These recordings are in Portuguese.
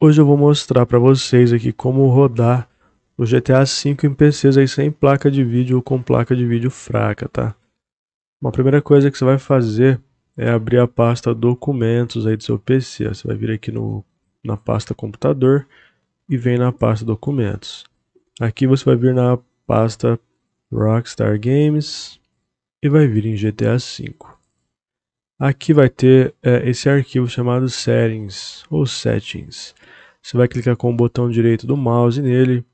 Hoje eu vou mostrar para vocês aqui como rodar o GTA V em PCs aí sem placa de vídeo ou com placa de vídeo fraca, tá? Uma primeira coisa que você vai fazer é abrir a pasta documentos aí do seu PC. Você vai vir aqui no, na pasta computador e vem na pasta documentos. Aqui você vai vir na pasta Rockstar Games e vai vir em GTA V. Aqui vai ter é, esse arquivo chamado settings ou settings. Você vai clicar com o botão direito do mouse nele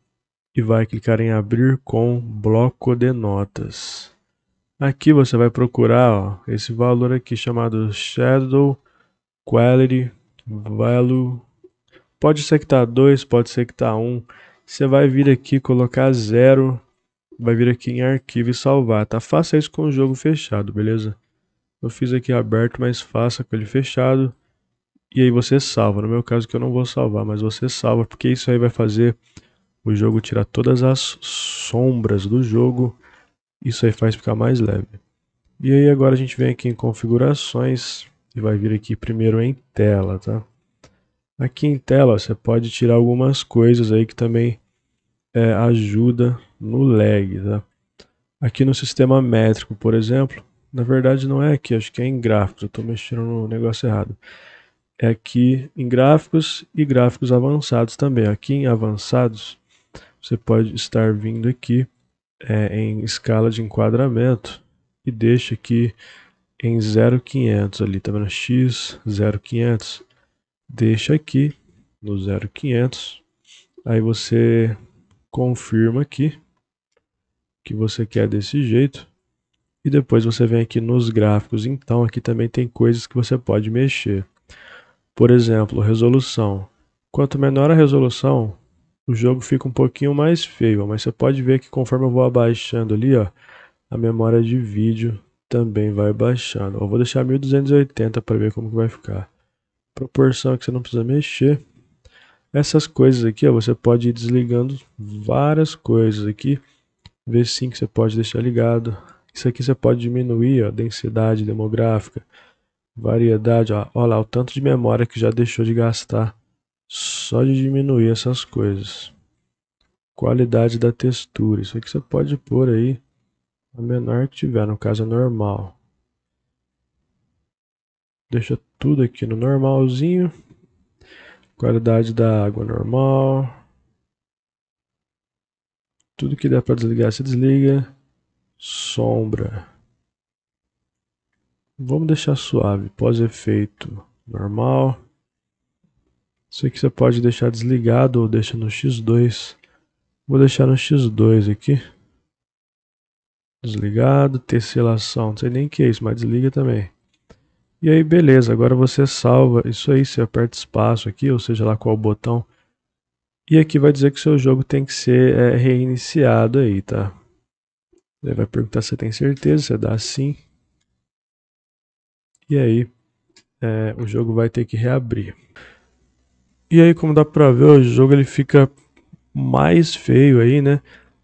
e vai clicar em abrir com bloco de notas. Aqui você vai procurar ó, esse valor aqui chamado Shadow Quality Value. Pode ser que está 2, pode ser que está 1. Um. Você vai vir aqui colocar 0, vai vir aqui em arquivo e salvar. Tá? Faça isso com o jogo fechado, beleza? eu fiz aqui aberto, mas faça com ele fechado. E aí você salva. No meu caso que eu não vou salvar, mas você salva, porque isso aí vai fazer o jogo tirar todas as sombras do jogo. Isso aí faz ficar mais leve. E aí agora a gente vem aqui em configurações e vai vir aqui primeiro em tela, tá? Aqui em tela você pode tirar algumas coisas aí que também é, ajuda no lag, tá? Aqui no sistema métrico, por exemplo, na verdade, não é aqui, acho que é em gráficos. Eu estou mexendo no negócio errado. É aqui em gráficos e gráficos avançados também. Aqui em avançados, você pode estar vindo aqui é, em escala de enquadramento e deixa aqui em 0,500 ali, tá vendo? X, 0,500. Deixa aqui no 0,500. Aí você confirma aqui que você quer desse jeito. E depois você vem aqui nos gráficos. Então, aqui também tem coisas que você pode mexer. Por exemplo, resolução. Quanto menor a resolução, o jogo fica um pouquinho mais feio. Mas você pode ver que conforme eu vou abaixando ali, ó, a memória de vídeo também vai baixando. Eu vou deixar 1280 para ver como que vai ficar. Proporção que você não precisa mexer. Essas coisas aqui, ó, você pode ir desligando várias coisas aqui. V5 você pode deixar ligado. Isso aqui você pode diminuir, ó, densidade demográfica, variedade, ó, olha lá o tanto de memória que já deixou de gastar só de diminuir essas coisas. Qualidade da textura, isso aqui você pode pôr aí a menor que tiver, no caso é normal. Deixa tudo aqui no normalzinho. Qualidade da água normal. Tudo que der para desligar se desliga sombra. Vamos deixar suave, pós-efeito normal. Isso aqui você pode deixar desligado ou deixa no X2. Vou deixar no X2 aqui. Desligado, tesselação, não sei nem o que é isso, mas desliga também. E aí beleza, agora você salva isso aí, você aperta espaço aqui, ou seja lá qual botão. E aqui vai dizer que seu jogo tem que ser é, reiniciado aí, tá? Ele vai perguntar se você tem certeza, você dá sim. E aí, é, o jogo vai ter que reabrir. E aí, como dá pra ver, o jogo ele fica mais feio aí, né?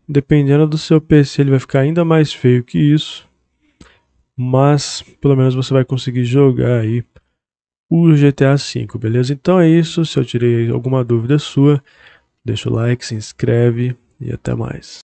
Dependendo do seu PC, ele vai ficar ainda mais feio que isso. Mas, pelo menos você vai conseguir jogar aí o GTA V, beleza? Então é isso, se eu tirei alguma dúvida sua, deixa o like, se inscreve e até mais.